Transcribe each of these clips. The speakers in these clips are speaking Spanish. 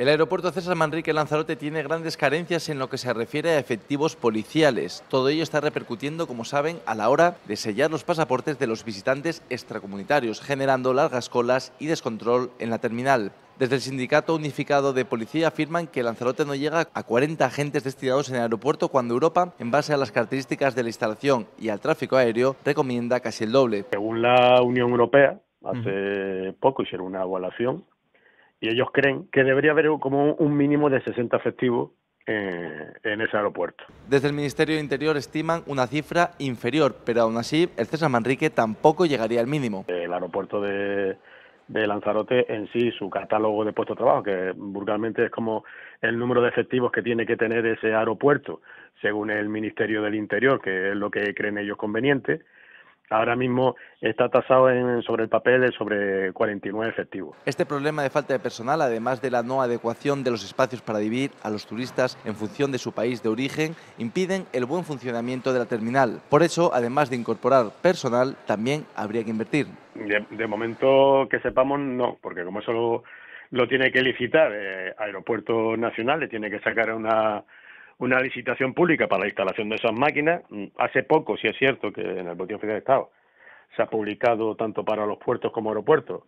El aeropuerto César Manrique Lanzarote tiene grandes carencias en lo que se refiere a efectivos policiales. Todo ello está repercutiendo, como saben, a la hora de sellar los pasaportes de los visitantes extracomunitarios, generando largas colas y descontrol en la terminal. Desde el Sindicato Unificado de Policía afirman que Lanzarote no llega a 40 agentes destinados en el aeropuerto cuando Europa, en base a las características de la instalación y al tráfico aéreo, recomienda casi el doble. Según la Unión Europea, hace poco hicieron una evaluación y ellos creen que debería haber como un mínimo de 60 efectivos en ese aeropuerto. Desde el Ministerio de Interior estiman una cifra inferior, pero aún así el César Manrique tampoco llegaría al mínimo. El aeropuerto de, de Lanzarote en sí, su catálogo de puestos de trabajo, que vulgarmente es como el número de efectivos que tiene que tener ese aeropuerto, según el Ministerio del Interior, que es lo que creen ellos conveniente, Ahora mismo está tasado sobre el papel de sobre 49 efectivos. Este problema de falta de personal, además de la no adecuación de los espacios para vivir a los turistas en función de su país de origen, impiden el buen funcionamiento de la terminal. Por eso, además de incorporar personal, también habría que invertir. De, momento que sepamos, no, porque como eso lo, tiene que licitar eh, Aeropuerto Nacional, le tiene que sacar una una licitación pública para la instalación de esas máquinas. Mm, hace poco, si es cierto que en el Boletín Oficial de Estado se ha publicado tanto para los puertos como aeropuertos,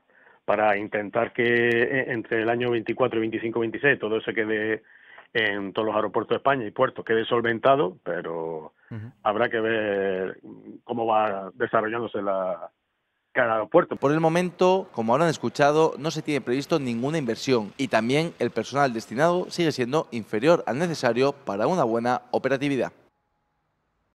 para intentar que e, entre el año 24 y 25, 26 todo eso quede en todos los aeropuertos de España y puertos quede solventado, pero habrá que ver cómo va desarrollándose la, por el momento, como habrán escuchado, no se tiene previsto ninguna inversión y también el personal destinado sigue siendo inferior al necesario para una buena operatividad.